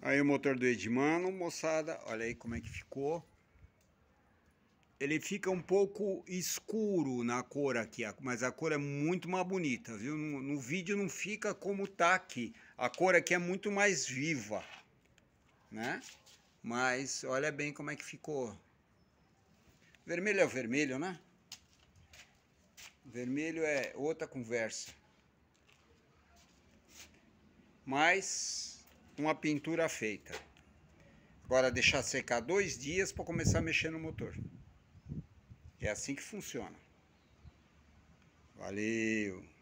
Aí o motor do Edmano, moçada, olha aí como é que ficou. Ele fica um pouco escuro na cor aqui, mas a cor é muito mais bonita, viu? No, no vídeo não fica como tá aqui. A cor aqui é muito mais viva, né? Mas olha bem como é que ficou. Vermelho é o vermelho, né? Vermelho é outra conversa. Mas uma pintura feita. Agora deixar secar dois dias para começar a mexer no motor. É assim que funciona. Valeu!